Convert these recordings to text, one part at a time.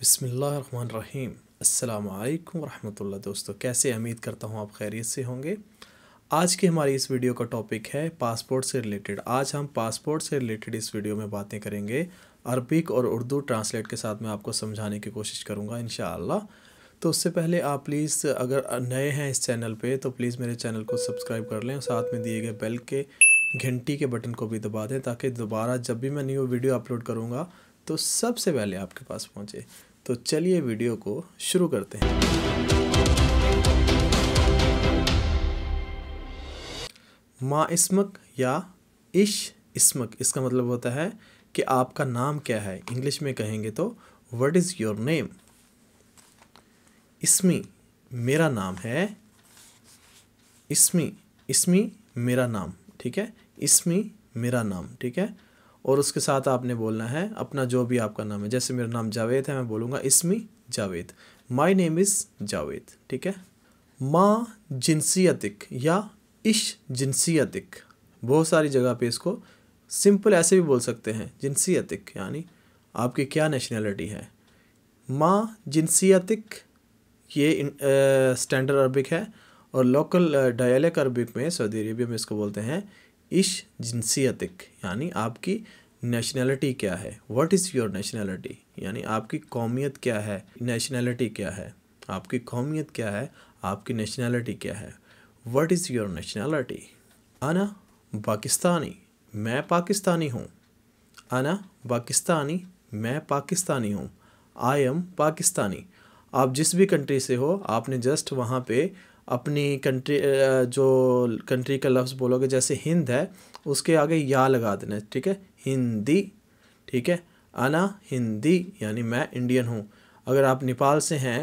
बसमीम अल्लाम वरहमतुल्ला दोस्तों कैसे उम्मीद करता हूँ आप खैरियत से होंगे आज की हमारी इस वीडियो का टॉपिक है पासपोर्ट से रिलेटेड आज हम पासपोर्ट से रिलेटेड इस वीडियो में बातें करेंगे अरबिक और उर्दू ट्रांसलेट के साथ मैं आपको समझाने की कोशिश करूँगा इन तो उससे पहले आप प्लीज़ अगर नए हैं इस चैनल पर तो प्लीज़ मेरे चैनल को सब्सक्राइब कर लें साथ में दिए गए बेल के घंटी के बटन को भी दबा दें ताकि दोबारा जब भी मैं न्यू वीडियो अपलोड करूँगा तो सबसे पहले आपके पास पहुँचे तो चलिए वीडियो को शुरू करते हैं इसमक या इश इसमक इसका मतलब होता है कि आपका नाम क्या है इंग्लिश में कहेंगे तो वट इज़ योर नेम इसमी मेरा नाम है इसमी इसमी मेरा नाम ठीक है इसमी मेरा नाम ठीक है और उसके साथ आपने बोलना है अपना जो भी आपका नाम है जैसे मेरा नाम जावेद है मैं बोलूँगा इसमी Javed my name is Javed ठीक है माँ जिनसीतिक या इश जिनसीतिक बहुत सारी जगह पे इसको सिंपल ऐसे भी बोल सकते हैं जिनसीतिक यानी आपकी क्या नेशनैलिटी है माँ जिनसीतिक ये स्टैंडर्ड अरबिक है और लोकल डायलेक्ट अरबिक में सऊदी अरेबिया में इसको बोलते हैं इश जिनसियतिक यानी आपकी नेशनैलिटी क्या है वट इज़ योर नेशनैलिटी यानी आपकी कौमियत क्या है नेशनैलिटी क्या है आपकी कौमियत क्या है आपकी नेशनैलिटी क्या है वट इज़ योर नेशनैलिटी आना पाकिस्तानी मैं पाकिस्तानी हूँ आना पाकिस्तानी मैं पाकिस्तानी हूँ आई एम पाकिस्तानी आप जिस भी कंट्री से हो आपने जस्ट वहाँ पे अपनी कंट्री जो कंट्री का लफ्ज़ बोलोगे जैसे हिंद है उसके आगे या लगा देना है ठीक है हिंदी ठीक है आना हिंदी यानी मैं इंडियन हूँ अगर आप नेपाल से हैं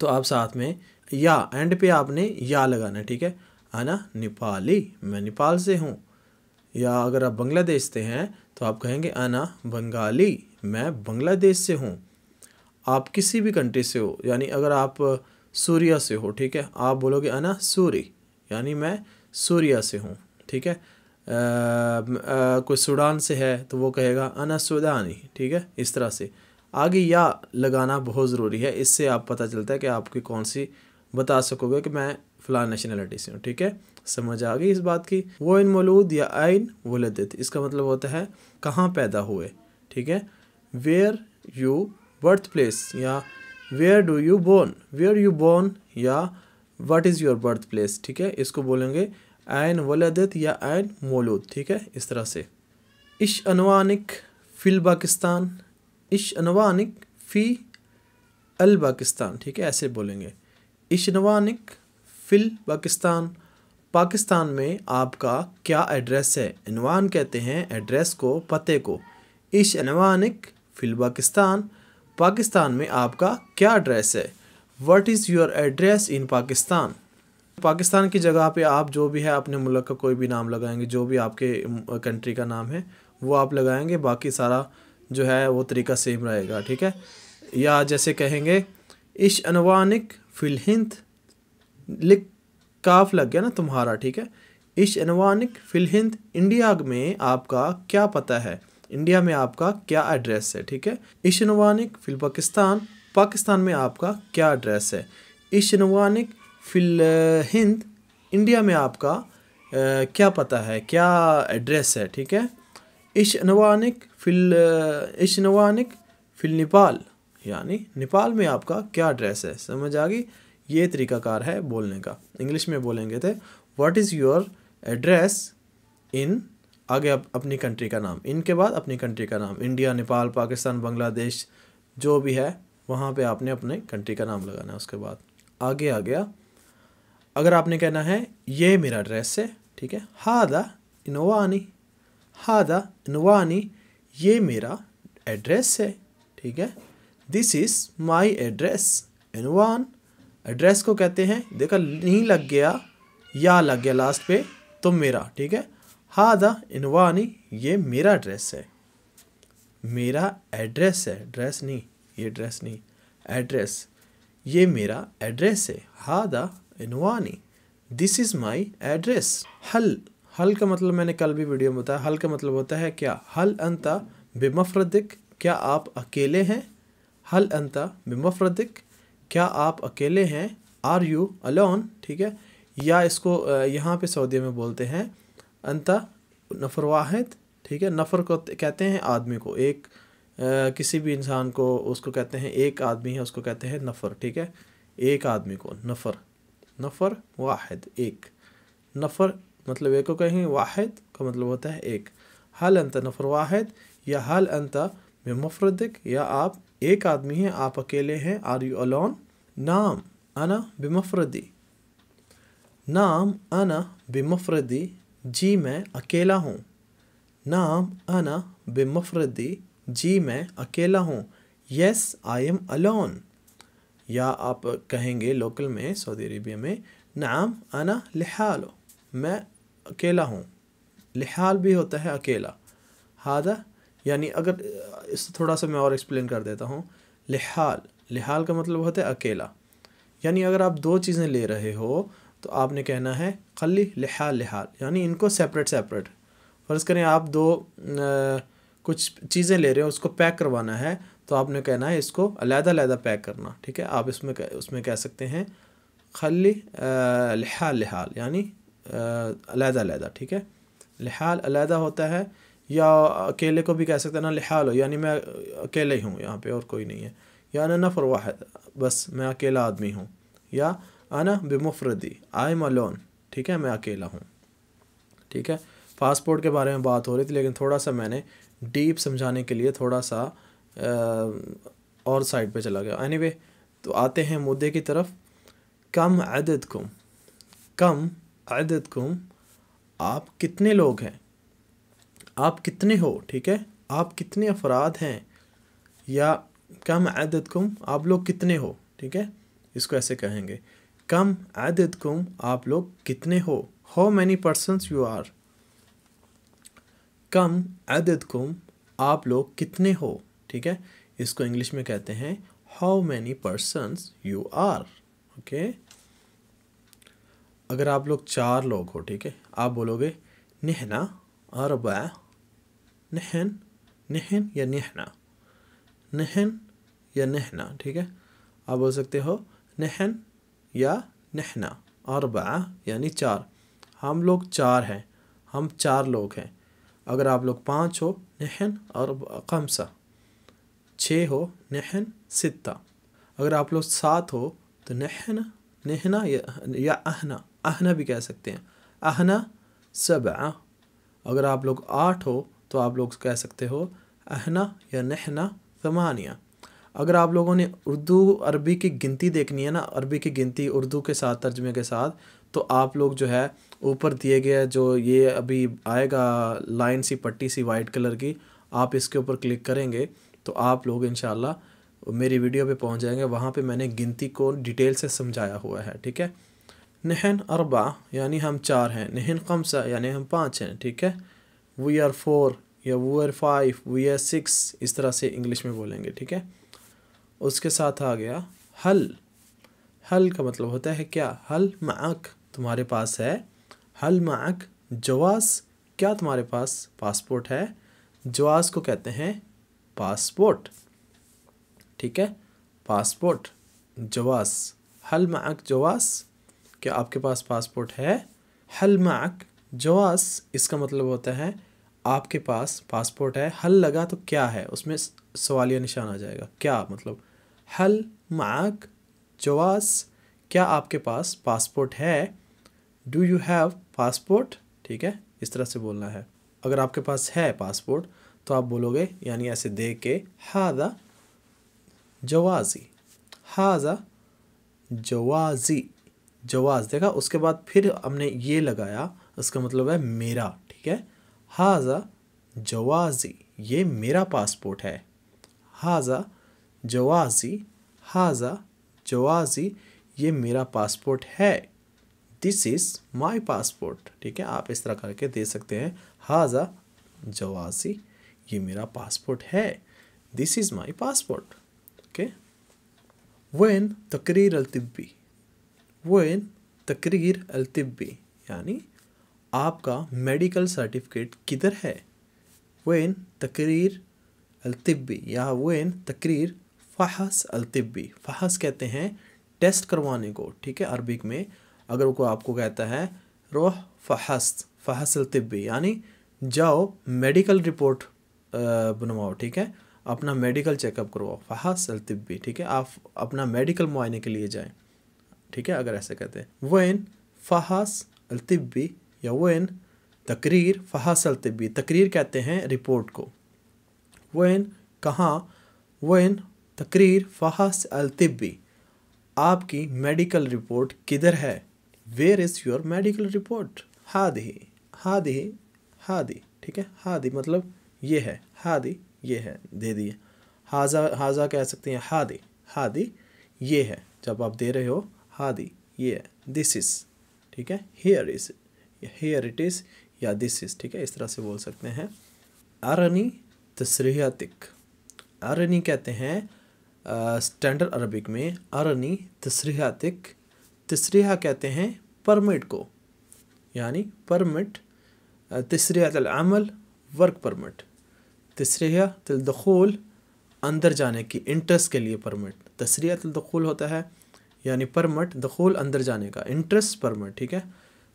तो आप साथ में या एंड पे आपने या लगाना है ठीक है आना नेपाली मैं नेपाल से हूँ या अगर आप बांग्लादेश से हैं तो आप कहेंगे आना बंगाली मैं बांग्लादेश से हूँ आप किसी भी कंट्री से हो यानी अगर आप सूर्य से हो ठीक है आप बोलोगे अना सूरी यानी मैं सूर्या से हूँ ठीक है आ, आ, कोई सूडान से है तो वो कहेगा अना सूडानी ठीक है इस तरह से आगे या लगाना बहुत ज़रूरी है इससे आप पता चलता है कि आपकी कौन सी बता सकोगे कि मैं फ़लाँ नेशनलिटी से हूँ ठीक है समझ आ गई इस बात की वो इन मलूद या आइन वलदित इसका मतलब होता है कहाँ पैदा हुए ठीक है वेयर यू बर्थ प्लेस या where do you born where you born या what is your birth place ठीक है इसको बोलेंगे एन वलदत या एन मोलूद ठीक है इस तरह से इश अनवानिक फिल पाकिस्तान इश अनवानिक फ़ी अल पाकिस्तान ठीक है ऐसे बोलेंगे इश अनवानिक फिल पाकिस्तान पाकिस्तान में आपका क्या एड्रेस है इनवान कहते हैं एड्रेस को पते को इश अनवानिक फिल पाकिस्तान पाकिस्तान में आपका क्या एड्रेस है what is your address in Pakistan Pakistan की जगह पे आप जो भी है अपने मुल्क का कोई भी नाम लगाएंगे जो भी आपके कंट्री का नाम है वो आप लगाएंगे बाकी सारा जो है वो तरीका सेम रहेगा ठीक है या जैसे कहेंगे इश अनवानिक हिंद लिख काफ लग गया ना तुम्हारा ठीक है इश अनवानिक फ़िल हिंद इंडिया में आपका क्या पता है इंडिया में आपका क्या एड्रेस है ठीक है इशनवानिक फिल पाकिस्तान पाकिस्तान में आपका क्या एड्रेस है इशनवानिक फिल हिंद इंडिया में आपका आ, क्या पता है क्या एड्रेस है ठीक है इशनवानिक फिल इशनवानिक फिल नेपाल यानी नेपाल में आपका क्या एड्रेस है समझ आ गई ये तरीकाकार है बोलने का इंग्लिश में बोलेंगे थे what is your address in आगे अप, अपनी कंट्री का नाम इनके बाद अपनी कंट्री का नाम इंडिया नेपाल पाकिस्तान बांग्लादेश जो भी है वहाँ पे आपने अपने कंट्री का नाम लगाना है उसके बाद आगे आ गया अगर आपने कहना है ये मेरा एड्रेस है ठीक है हादा इनोवानी हादा इनोवानी ये मेरा एड्रेस है ठीक है दिस इज़ माई एड्रेस इनवान एड्रेस को कहते हैं देखा नहीं लग गया या लग गया लास्ट पे तो मेरा ठीक है हादा इनवानी ये मेरा ड्रेस है मेरा एड्रेस है ड्रेस नहीं ये ड्रेस नहीं एड्रेस ये मेरा एड्रेस है हादा इनवानी दिस इज़ माई एड्रेस हल हल का मतलब मैंने कल भी वीडियो में बताया हल का मतलब होता है क्या हल अंता बेमफरदिक क्या आप अकेले हैं हल अंता बेमफरदिक क्या आप अकेले हैं आर यू अलोन ठीक है या इसको यहाँ पे सऊदी में बोलते हैं अंत नफर वाहिद ठीक है नफर को कहते हैं आदमी को एक आ, किसी भी इंसान को उसको कहते हैं एक आदमी है उसको कहते हैं नफर ठीक है एक आदमी को नफर नफर वाहिद एक नफर मतलब एक को कहें वाहिद का मतलब होता है एक हल अंत नफर वाहिद या हल अंत में मुफरदिक या आप एक आदमी हैं आप अकेले हैं आर यू अलोन नाम अना बेमफरदी नाम अना बेमफरदी जी मैं अकेला हूँ नाम अना बेमफरदी जी मैं अकेला हूँ यस आई एम अलोन या आप कहेंगे लोकल में सऊदी अरेबिया में नाम अना लिहाल मैं अकेला हूँ लिहाल भी होता है अकेला हादा यानी अगर इस थोड़ा सा मैं और एक्सप्लेन कर देता हूँ लिहाल लिहाल का मतलब होता है अकेला यानी अगर आप दो चीज़ें ले रहे हो तो आपने कहना है खली लिहा लिहाल यानी इनको सेपरेट सेपरेट फ़र्ज़ करें आप दो आ, कुछ चीज़ें ले रहे हो उसको पैक करवाना है तो आपने कहना है इसको अलहदा अलहदा पैक करना ठीक है आप इसमें उसमें कह सकते हैं खली लिहा लिहाल यानी अलहदा अलहदा ठीक है लिहाल अलहदा होता है या अकेले को भी कह सकते हैं ना लिहाल हो यानी मैं अकेले ही हूँ यहाँ पे और कोई नहीं है या ना नफर वाहद बस मैं अकेला आदमी हूँ या आना बेमुफरदी आई एम अलोन ठीक है मैं अकेला हूँ ठीक है पासपोर्ट के बारे में बात हो रही थी लेकिन थोड़ा सा मैंने डीप समझाने के लिए थोड़ा सा आ, और साइड पे चला गया एनीवे anyway, तो आते हैं मुद्दे की तरफ कम अदद कम कम अदद कुम आप कितने लोग हैं आप कितने हो ठीक है आप कितने अफराद हैं या कम अदद कुम आप लोग कितने हो ठीक है इसको ऐसे कहेंगे कम आददकुम आप लोग कितने हो how many persons you are कम कुम आप लोग कितने हो ठीक है इसको इंग्लिश में कहते हैं how many persons you are okay अगर आप लोग चार लोग हो ठीक है आप बोलोगे नहना और नहन नहन या नहना नहन या नहना ठीक है आप बोल सकते हो नहन या नहना और बा यानी चार हम लोग चार हैं हम चार लोग हैं अगर आप लोग पाँच हो नहन और कमसा छः हो नहन सित्ता अगर आप लोग सात हो तो नहन नहना या, या अहना अहना भी कह सकते हैं अहना सब अगर आप लोग आठ हो तो आप लोग कह सकते हो अहना या नहना समानिया अगर आप लोगों ने उर्दू अरबी की गिनती देखनी है ना अरबी की गिनती उर्दू के साथ तर्जमे के साथ तो आप लोग जो है ऊपर दिए गए जो ये अभी आएगा लाइन सी पट्टी सी वाइट कलर की आप इसके ऊपर क्लिक करेंगे तो आप लोग इन मेरी वीडियो पे पहुंच जाएंगे वहाँ पे मैंने गिनती को डिटेल से समझाया हुआ है ठीक है नहन अरबा यानी हम चार हैं नहन कमसा यानी हम पाँच हैं ठीक है वी आर फोर या we are five we are six इस तरह से इंग्लिश में बोलेंगे ठीक है उसके साथ आ गया हल हल का मतलब होता है क्या हल मक तुम्हारे पास है हल मक जवास क्या तुम्हारे पास पासपोर्ट है जवास को कहते हैं पासपोर्ट ठीक है पासपोर्ट जवास हल मक जवास क्या आपके पास पासपोर्ट है हल मक जवास इसका मतलब होता है आपके पास पासपोर्ट है हल लगा तो क्या है उसमें सवालिया निशान आ जाएगा क्या मतलब हल माक जवास क्या आपके पास पासपोर्ट है डू यू हैव पासपोर्ट ठीक है इस तरह से बोलना है अगर आपके पास है पासपोर्ट तो आप बोलोगे यानी ऐसे दे के हाजा जवाजी हाजा जवाजी जवाज देखा उसके बाद फिर हमने ये लगाया उसका मतलब है मेरा ठीक है हाजा जवाजी ये मेरा पासपोर्ट है हाजा जवाजी हाजा जवाजी ये मेरा पासपोर्ट है दिस इज़ माई पासपोर्ट ठीक है आप इस तरह करके दे सकते हैं हाजा जवाजी ये मेरा पासपोर्ट है this is my passport okay वेन तकरीर अलतबी वेन तकरीर अलतबी यानी आपका मेडिकल सर्टिफिकेट किधर है वेन तकरीर अलतबी या वेन तकरीर फ़हस अलतबी फ़हस कहते हैं टेस्ट करवाने को ठीक है अरबिक में अगर वो आपको कहता है रोह फ़हस फ़हस अलतबी यानी जाओ मेडिकल रिपोर्ट बनवाओ ठीक है अपना मेडिकल चेकअप करवाओ फ़हस अलतबी ठीक है आप अपना मेडिकल मुआयने के लिए जाएँ ठीक है अगर ऐसे कहते हैं वन फ़हस अलतबी या वन तकरीर फ़हस अलतबी तकरीर कहते हैं रिपोर्ट को वन कहाँ वन तकरीर अल तिब्बी आपकी मेडिकल रिपोर्ट किधर है where is your medical report हादी हादी हादी ठीक है हादी मतलब ये है हादी ये है दे दिए हाजा हाजा कह सकते हैं हादी हादी ये है जब आप दे रहे हो हादी ये है दिस इज़ ठीक है here is here it is या दिस इज़ ठीक है इस तरह से बोल सकते हैं अरनी तसरियातिक अरनी कहते हैं स्टैंडर्ड अरबिक में अरनी तिक तस्रिया कहते हैं परमिट को यानी परमिट तस्रियातलमल वर्क परमिट तस्रिया तलदखूल अंदर जाने की इंटरेस्ट के लिए परमिट तस्रिया तलदखूल होता है यानी परमिट दखोल अंदर जाने का इंटरेस्ट परमिट ठीक है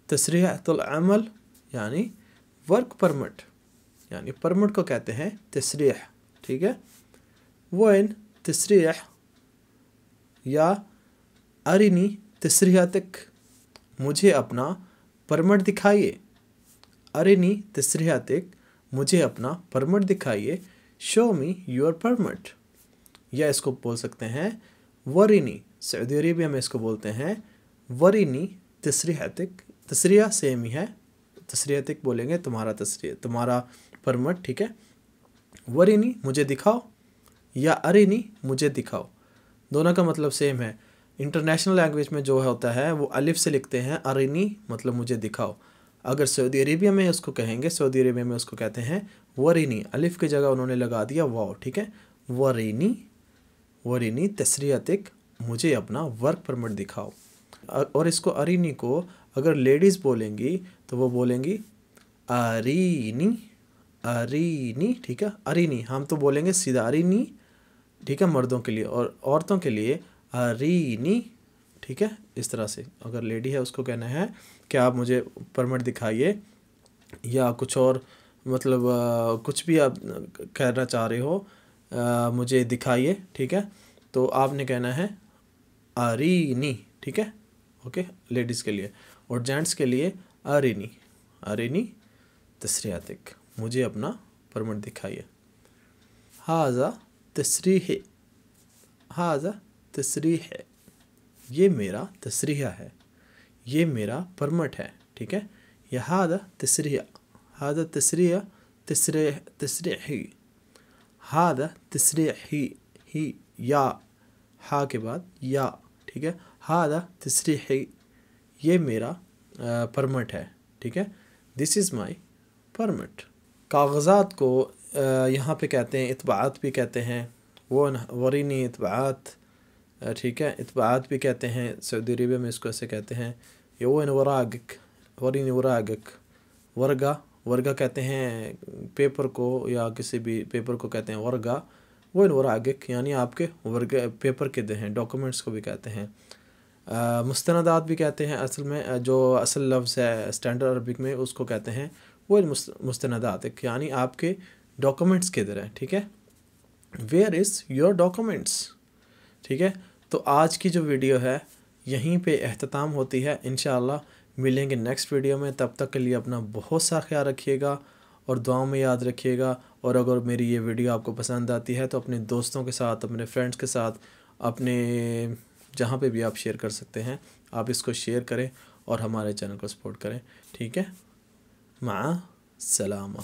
तस्रियातलमल यानी वर्क परमिट यानी परमिट को कहते हैं तस्रिया ठीक है वो इन تسريح या अरिनी तस्रिया तक मुझे अपना परमट दिखाइए अरिनी तस्रिया तक मुझे अपना परमट दिखाइए शो मी योर परमट या इसको बोल सकते हैं वरिनी सऊदी अरेबिया में इसको बोलते हैं वरिनी तस्रिया तक तस्रिया सेम ही है तस्रिया तक बोलेंगे तुम्हारा तस्रिया तुम्हारा परमट ठीक है वरिनी मुझे दिखाओ या अरे नहीं मुझे दिखाओ दोनों का मतलब सेम है इंटरनेशनल लैंग्वेज में जो होता है वो अलिफ से लिखते हैं अरे नहीं मतलब मुझे दिखाओ अगर सऊदी अरेबिया में उसको कहेंगे सऊदी अरेबिया में उसको कहते हैं वरीनी अलिफ की जगह उन्होंने लगा दिया वाओ ठीक है वरीनी वरीनी तसरियातिक मुझे अपना वर्क परमिट दिखाओ और इसको अरीनी को अगर लेडीज़ बोलेंगी तो वो बोलेंगी अरीनी अरीनी ठीक है अरीनी हम तो बोलेंगे सीधा अरीनी ठीक है मर्दों के लिए और औरतों के लिए अरीनी ठीक है इस तरह से अगर लेडी है उसको कहना है कि आप मुझे परमिट दिखाइए या कुछ और मतलब आ, कुछ भी आप कहना चाह रहे हो आ, मुझे दिखाइए ठीक है तो आपने कहना है अरीनी ठीक है ओके लेडीज़ के लिए और जेंट्स के लिए अरीनी अरीनी तस्रियातिक मुझे अपना परमिट दिखाइए हाजा तस्रीह हाजा तस्रीह ये मेरा तस्रीह है ये मेरा परमट है ठीक है यह हादा तस्रिया हादा तस्रिया तस्रह तस्रही हादा तस्रही ही या हा के बाद या ठीक है हादा तस्रही ये मेरा परमट है ठीक है दिस इज़ माई परमट कागजात को यहाँ पे कहते हैं इतबात भी कहते हैं वो वरीनी इतबात ठीक है इतबात भी कहते हैं सऊदी अरबिया में इसको ऐसे कहते हैं ये वो वरागक वरीन वरागक वर्गा वर्गा कहते हैं पेपर को या किसी भी पेपर को कहते हैं वर्गा वो इन वरागक यानी आपके वर्ग पेपर के दें हैं डॉक्यूमेंट्स को भी कहते हैं मुस्तनदात भी कहते हैं असल में जो असल लफ्ज़ है स्टैंडर्ड अरबिक में उसको कहते हैं वो इन मुस्तनदात यानी आपके डॉक्यूमेंट्स किधर है ठीक है वेयर इज़ योर डॉक्यूमेंट्स ठीक है तो आज की जो वीडियो है यहीं पे अहतमाम होती है इन मिलेंगे नेक्स्ट वीडियो में तब तक के लिए अपना बहुत सा ख्याल रखिएगा और दुआओं में याद रखिएगा और अगर मेरी ये वीडियो आपको पसंद आती है तो अपने दोस्तों के साथ अपने फ्रेंड्स के साथ अपने जहाँ पे भी आप शेयर कर सकते हैं आप इसको शेयर करें और हमारे चैनल को सपोर्ट करें ठीक है माँ सलामा